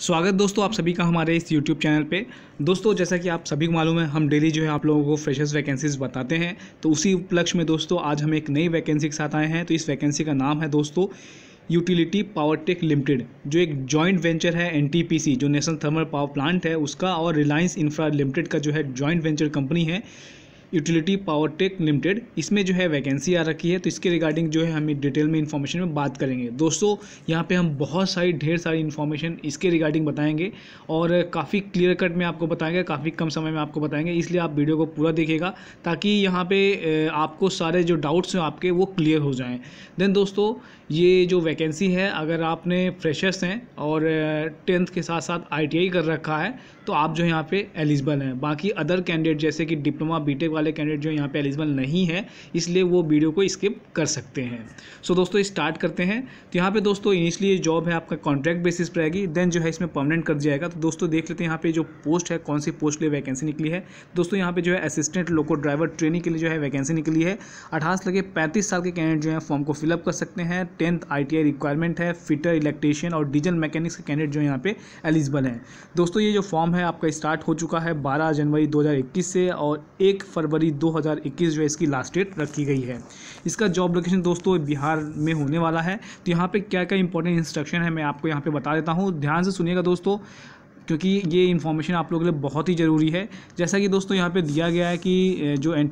स्वागत दोस्तों आप सभी का हमारे इस YouTube चैनल पे दोस्तों जैसा कि आप सभी को मालूम है हम डेली जो है आप लोगों को फ्रेशर्स वैकेंसीज बताते हैं तो उसी उपलक्ष्य में दोस्तों आज हम एक नई वैकेंसी के साथ आए हैं तो इस वैकेंसी का नाम है दोस्तों यूटिलिटी पावर टेक लिमिटेड जो एक जॉइंट वेंचर है एन जो नेशनल थर्मल पावर प्लांट है उसका और रिलायंस इंफ्रा लिमिटेड का जो है जॉइंट वेंचर कंपनी है यूटिलिटी पावर टेक लिमिटेड इसमें जो है वैकेंसी आ रखी है तो इसके रिगार्डिंग जो है हम डिटेल में इन्फॉर्मेशन में बात करेंगे दोस्तों यहाँ पे हम बहुत सारी ढेर सारी इन्फॉर्मेशन इसके रिगार्डिंग बताएंगे और काफ़ी क्लियर कट में आपको बताएंगे काफ़ी कम समय में आपको बताएंगे इसलिए आप वीडियो को पूरा देखेगा ताकि यहाँ पर आपको सारे जो डाउट्स हैं आपके वो क्लियर हो जाएँ देन दोस्तों ये जो वैकेंसी है अगर आपने फ्रेशर्स हैं और टेंथ के साथ साथ आई कर रखा है तो आप जो यहाँ पर एलिजिबल हैं बाकी अदर कैंडिडेट जैसे कि डिप्लोमा बी वाले कैंडिडेट जो यहाँ पे एलिजिबल नहीं है इसलिए वो वीडियो को स्किप कर सकते हैं सो so, दोस्तों स्टार्ट करते हैं तो यहाँ पे दोस्तों इनिशियली जॉब है आपका कॉन्ट्रैक्ट बेसिस पर आएगी देन जो है इसमें परमानेंट कर जाएगा तो दोस्तों देख लेते हैं यहाँ पे जो पोस्ट है कौन सी पोस्ट लिए वैकेंसी निकली है दोस्तों यहाँ पे जो है असिस्टेंट लोको ड्राइवर ट्रेनिंग के लिए जो है वैकेंसी निकली है अठारह लगे पैंतीस साल के कैंडिडेट जो है फॉर्म को फिलअप कर सकते हैं टेंथ आई रिक्वायरमेंट है फिटर इलेक्ट्रीशियन और डीजल मैकेनिक्स के कैंडिडेट जो यहाँ पे एलिजिबल हैं दोस्तों ये जो फॉर्म है आपका स्टार्ट हो चुका है बारह जनवरी दो से और एक फरवरी फरवरी 2021 जो है इसकी लास्ट डेट रखी गई है इसका जॉब लोकेशन दोस्तों बिहार में होने वाला है तो यहाँ पर क्या क्या इंपॉर्टेंट इंस्ट्रक्शन है मैं आपको यहाँ पर बता देता हूँ ध्यान से सुनिएगा दोस्तों क्योंकि ये इन्फॉर्मेशन आप लोगों के लिए बहुत ही ज़रूरी है जैसा कि दोस्तों यहाँ पे दिया गया है कि जो एन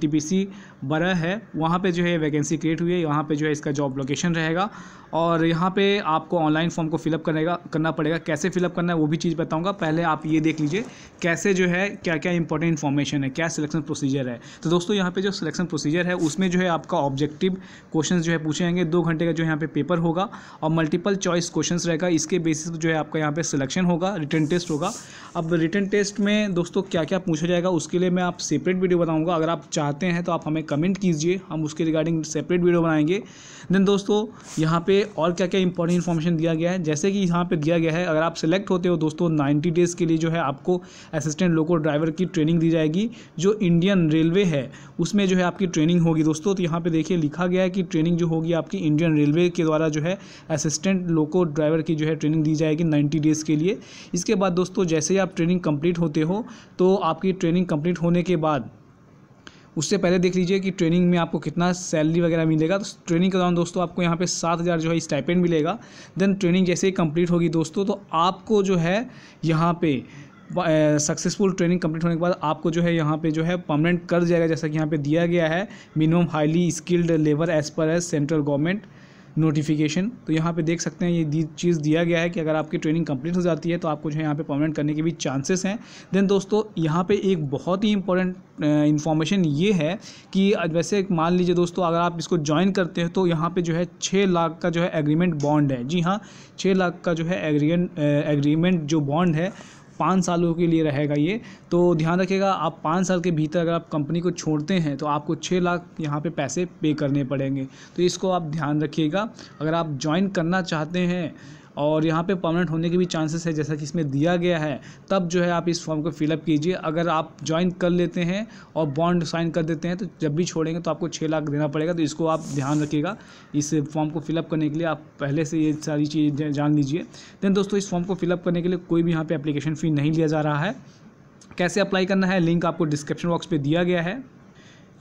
बरा है वहाँ पे जो है वैकेंसी क्रिएट हुई है यहाँ पे जो है इसका जॉब लोकेशन रहेगा और यहाँ पे आपको ऑनलाइन फॉर्म को फिलअप करेगा करना पड़ेगा कैसे फिलअप करना है वो भी चीज़ बताऊँगा पहले आप ये देख लीजिए कैसे जो है क्या क्या इंपॉर्टेंट इन्फॉर्मेशन है क्या सिलेक्शन प्रोसीजर है तो दोस्तों यहाँ पर जो सिलेक्शन प्रोसीजर है उसमें जो है आपका ऑब्जेक्टिव क्वेश्चन जो है पूछे जाएंगे दो घंटे का जो यहाँ पर पेपर होगा और मल्टीपल चॉइस क्वेश्चन रहेगा इसके बेसिस पर जो है आपका यहाँ पर सिलेक्शन होगा रिटर्न टेस्ट होगा अब रिटर्न टेस्ट में दोस्तों क्या क्या पूछा जाएगा उसके लिए मैं आप सेपरेट वीडियो बताऊँगा अगर आप चाहते हैं तो आप हमें कमेंट कीजिए हम उसके रिगार्डिंग सेपरेट वीडियो बनाएंगे देन दोस्तों यहाँ पे और क्या क्या इंपॉर्टेंट इन्फॉर्मेशन दिया गया है जैसे कि यहाँ पे दिया गया है अगर आप सिलेक्ट होते हो दोस्तों नाइन्टी डेज़ के लिए जो है आपको असिस्टेंट लोको ड्राइवर की ट्रेनिंग दी जाएगी जो इंडियन रेलवे है उसमें जो है आपकी ट्रेनिंग होगी दोस्तों तो यहाँ पर देखिए लिखा गया है कि ट्रेनिंग जो होगी आपकी इंडियन रेलवे के द्वारा जो है असिस्टेंट लोको ड्राइवर की जो है ट्रेनिंग दी जाएगी नाइन्टी डेज़ के लिए इसके बाद दोस्तों जैसे ही आप ट्रेनिंग कम्प्लीट होते हो तो आपकी ट्रेनिंग कम्प्लीट होने के बाद उससे पहले देख लीजिए कि ट्रेनिंग में आपको कितना सैलरी वगैरह मिलेगा तो ट्रेनिंग के दौरान दोस्तों आपको यहाँ पे सात हज़ार जो है स्टाइपेंड मिलेगा देन ट्रेनिंग जैसे ही कंप्लीट होगी दोस्तों तो आपको जो है यहाँ पे सक्सेसफुल ट्रेनिंग कंप्लीट होने के बाद आपको जो है यहाँ पे जो है परमानेंट कर जाएगा जैसा कि यहाँ पे दिया गया है minimum highly skilled labour as per as central government notification तो यहाँ पे देख सकते हैं ये दी, चीज़ दिया गया है कि अगर आपकी ट्रेनिंग कंप्लीट हो जाती है तो आपको जो है यहाँ पे परमानेंट करने के भी चांसेस हैं देन दोस्तों यहाँ पे एक बहुत ही इंपॉर्टेंट इन्फॉर्मेशन ये है कि वैसे मान लीजिए दोस्तों अगर आप इसको ज्वाइन करते हैं तो यहाँ पर जो है छः लाख का जो है एग्रीमेंट बॉन्ड है जी हाँ छः लाख का जो है एग्रीमेंट जो बॉन्ड है पाँच सालों के लिए रहेगा ये तो ध्यान रखिएगा आप पाँच साल के भीतर अगर आप कंपनी को छोड़ते हैं तो आपको छः लाख यहाँ पे पैसे पे करने पड़ेंगे तो इसको आप ध्यान रखिएगा अगर आप ज्वाइन करना चाहते हैं और यहाँ पे परमानेंट होने के भी चांसेस है जैसा कि इसमें दिया गया है तब जो है आप इस फॉर्म को फिलअप कीजिए अगर आप ज्वाइन कर लेते हैं और बॉन्ड साइन कर देते हैं तो जब भी छोड़ेंगे तो आपको छः लाख देना पड़ेगा तो इसको आप ध्यान रखिएगा इस फॉर्म को फिलअप करने के लिए आप पहले से ये सारी चीज़ें जान लीजिए देन दोस्तों इस फॉर्म को फिलअप करने के लिए कोई भी यहाँ पर अप्लीकेशन फ़ी नहीं लिया जा रहा है कैसे अप्लाई करना है लिंक आपको डिस्क्रिप्शन बॉक्स पर दिया गया है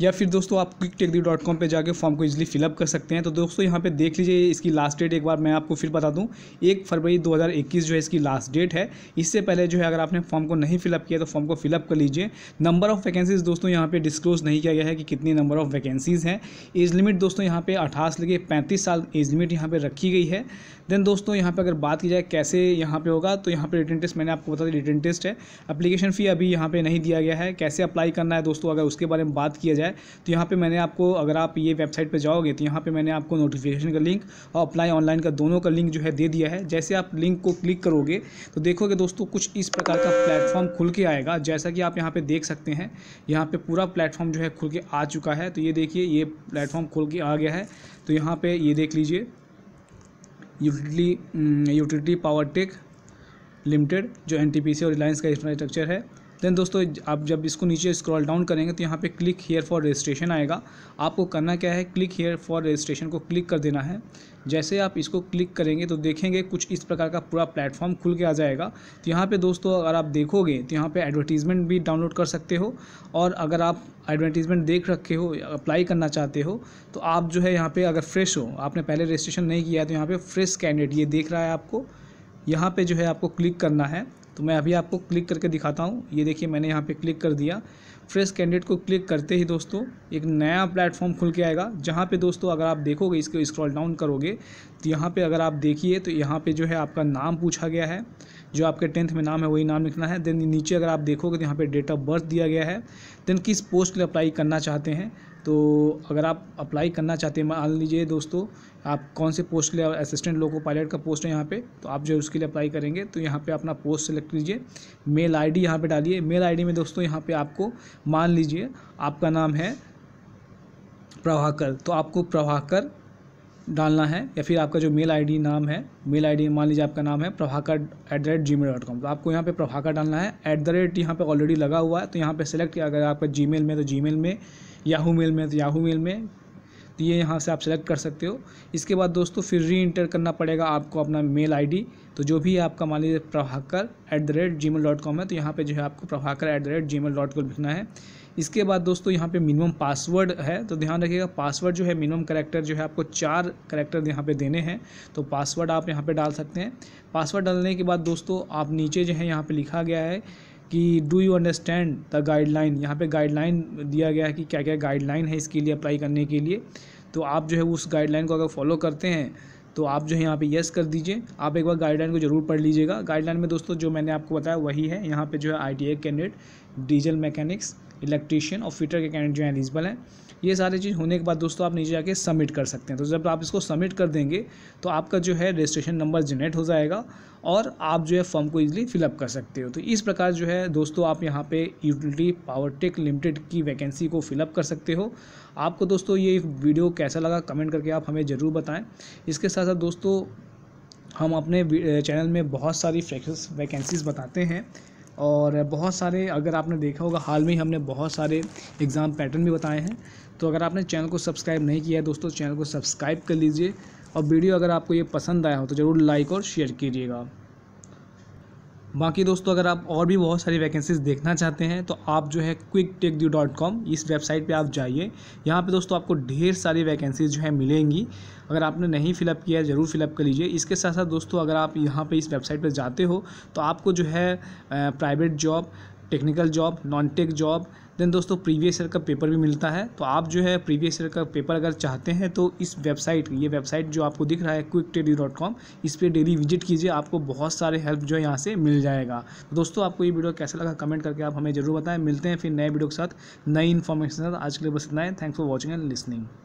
या फिर दोस्तों आप quick tech the dot com पर जाकर फॉर्म को इजिली फिलअप कर सकते हैं तो दोस्तों यहाँ पे देख लीजिए इसकी लास्ट डेट एक बार मैं आपको फिर बता दूँ एक फरवरी 2021 जो है इसकी लास्ट डेट है इससे पहले जो है अगर आपने फॉर्म को नहीं फिलअप किया तो फॉर्म को फिलअप कर लीजिए नंबर ऑफ़ वैकेंसीज़ दोस्तों यहाँ पर डिस्क्लोज नहीं किया गया है कि कितनी नंबर ऑफ़ वैकेंसीज़ हैं एज लिमिट दोस्तों यहाँ पर अठारह लगे पैंतीस साल एज लिमिट यहाँ पर रखी गई है देन दोस्तों यहाँ पर अगर बात की जाए कैसे यहाँ पर होगा तो यहाँ पर रिटर्न टेस्ट मैंने आपको बता रिटर्न टेस्ट है अपलीकेशन फ़ी अभी यहाँ पर नहीं दिया गया है कैसे अप्लाई करना है दोस्तों अगर उसके बारे में बात किया जाए जाए तो यहाँ पे मैंने आपको अगर आप ये वेबसाइट पे जाओगे तो यहाँ पे मैंने आपको नोटिफिकेशन का लिंक और अप्लाई ऑनलाइन का दोनों का लिंक जो है दे दिया है जैसे आप लिंक को क्लिक करोगे तो देखोगे दोस्तों कुछ इस प्रकार का प्लेटफॉर्म खुल के आएगा जैसा कि आप यहाँ पर देख सकते हैं यहाँ पर पूरा प्लेटफॉर्म जो है खुल के आ चुका है तो ये देखिए ये प्लेटफॉर्म खुल के आ गया है तो यहाँ पर ये देख लीजिए utility utility power tech limited जो एन और रिलायंस का इंफ्रास्ट्रक्चर है देन दोस्तों आप जब इसको नीचे स्क्रॉल डाउन करेंगे तो यहाँ पे क्लिक हेयर फॉर रजिस्ट्रेशन आएगा आपको करना क्या है क्लिक हेयर फॉर रजिस्ट्रेशन को क्लिक कर देना है जैसे आप इसको क्लिक करेंगे तो देखेंगे कुछ इस प्रकार का पूरा प्लेटफॉर्म खुल के आ जाएगा तो यहाँ पे दोस्तों अगर आप देखोगे तो यहाँ पे एडवर्टीज़मेंट भी डाउनलोड कर सकते हो और अगर आप एडवर्टीज़मेंट देख रखे हो अप्लाई करना चाहते हो तो आप जो है यहाँ पर अगर फ्रेश हो आपने पहले रजिस्ट्रेशन नहीं किया तो यहाँ पर फ्रेश कैंडिडेट ये देख रहा है आपको यहाँ पे जो है आपको क्लिक करना है तो मैं अभी आपको क्लिक करके दिखाता हूँ ये देखिए मैंने यहाँ पे क्लिक कर दिया फ्रेश कैंडिडेट को क्लिक करते ही दोस्तों एक नया प्लेटफॉर्म खुल के आएगा जहाँ पे दोस्तों अगर आप देखोगे इसको स्क्रॉल डाउन करोगे तो यहाँ पे अगर आप देखिए तो यहाँ पे जो है आपका नाम पूछा गया है जो आपके टेंथ में नाम है वही नाम लिखना है देन नीचे अगर आप देखोगे तो यहाँ पे डेट ऑफ बर्थ दिया गया है देन किस पोस्ट के लिए अप्लाई करना चाहते हैं तो अगर आप अप्लाई करना चाहते हैं मान लीजिए दोस्तों आप कौन से पोस्ट के लिए असिस्टेंट लोको पायलट का पोस्ट है यहाँ पे तो आप जो उसके लिए अप्लाई करेंगे तो यहाँ पे अपना पोस्ट सेलेक्ट कीजिए मेल आईडी यहाँ पर डालिए मेल आईडी में दोस्तों यहाँ पे आपको मान लीजिए आपका नाम है प्रभाकर तो आपको प्रभाकर डालना है या फिर आपका जो मेल आईडी नाम है मेल आईडी मान लीजिए आपका नाम है Prabhakar at the rate gmail dot com तो आपको यहाँ पे प्रभाकर डालना है ऐट द रेट यहाँ पे ऑलरेडी लगा हुआ है तो यहाँ पे सेलेक्ट किया अगर आपका जी मेल में तो जी मेल में याहू मेल में तो याहू मेल में तो ये यहाँ से आप सेलेक्ट कर सकते हो इसके बाद दोस्तों फिर री इंटर करना पड़ेगा आपको अपना मेल आई तो जो भी आपका मान लीजिए Prabhakar at the rate gmail dot com है तो यहाँ पर जो है आपको Prabhakar at the rate gmail dot com लिखना है इसके बाद दोस्तों यहाँ पे मिनिमम पासवर्ड है तो ध्यान रखिएगा पासवर्ड जो है मिनिमम करेक्टर जो है आपको चार करेक्टर यहाँ पे देने हैं तो पासवर्ड आप यहाँ पे डाल सकते हैं पासवर्ड डालने के बाद दोस्तों आप नीचे जो है यहाँ पे लिखा गया है कि do you understand the guideline यहाँ पे गाइडलाइन दिया गया है कि क्या क्या गाइडलाइन है इसके लिए अप्लाई करने के लिए तो आप जो है उस गाइडलाइन को अगर फॉलो करते हैं तो आप जो है यहाँ पे येस कर दीजिए आप एक बार गाइडलाइन को ज़रूर पढ़ लीजिएगा गाइडलाइन में दोस्तों जो मैंने आपको बताया वही है यहाँ पे जो है I T candidate diesel mechanics electrician और फिटर के कैंडिडेट जो हैं एलिजिबल हैं ये सारी चीज़ होने के बाद दोस्तों आप नीचे जाके सबमिट कर सकते हैं तो जब आप इसको सबमिट कर देंगे तो आपका जो है रजिस्ट्रेशन नंबर जनरेट हो जाएगा और आप जो है फॉर्म को इजीली फिलअप कर सकते हो तो इस प्रकार जो है दोस्तों आप यहाँ पे यूटिलिटी पावर टेक लिमिटेड की वैकेंसी को फिलअप कर सकते हो आपको दोस्तों ये वीडियो कैसा लगा कमेंट करके आप हमें ज़रूर बताएँ इसके साथ साथ दोस्तों हम अपने चैनल में बहुत सारी वैकेंसीज़ बताते हैं और बहुत सारे अगर आपने देखा होगा हाल में ही हमने बहुत सारे एग्ज़ाम पैटर्न भी बताए हैं तो अगर आपने चैनल को सब्सक्राइब नहीं किया है दोस्तों चैनल को सब्सक्राइब कर लीजिए और वीडियो अगर आपको ये पसंद आया हो तो ज़रूर लाइक और शेयर कीजिएगा बाकी दोस्तों अगर आप और भी बहुत सारी वैकेंसीज देखना चाहते हैं तो आप जो है quick tech two dot com इस वेबसाइट पे आप जाइए यहाँ पे दोस्तों आपको ढेर सारी वैकेंसीज जो है मिलेंगी अगर आपने नहीं फिलअप किया है ज़रूर फिलअप कर लीजिए इसके साथ साथ दोस्तों अगर आप यहाँ पर इस वेबसाइट पर जाते हो तो आपको जो है private job technical job non tech job then दोस्तों प्रीवियस ईयर का पेपर भी मिलता है तो आप जो है प्रीवियस ईयर का पेपर अगर चाहते हैं तो इस वेबसाइट ये वेबसाइट जो आपको दिख रहा है क्विक टेडी डॉट कॉम इस पर डेली विजिट कीजिए आपको बहुत सारे हेल्प जो है यहाँ से मिल जाएगा तो दोस्तों आपको ये वीडियो कैसा लगा कमेंट करके आप हमें ज़रूर बताएं मिलते हैं फिर नए वीडियो के साथ नई इन्फॉर्मेशन के साथ आज के लिए बस इतना है thanks for watching and listening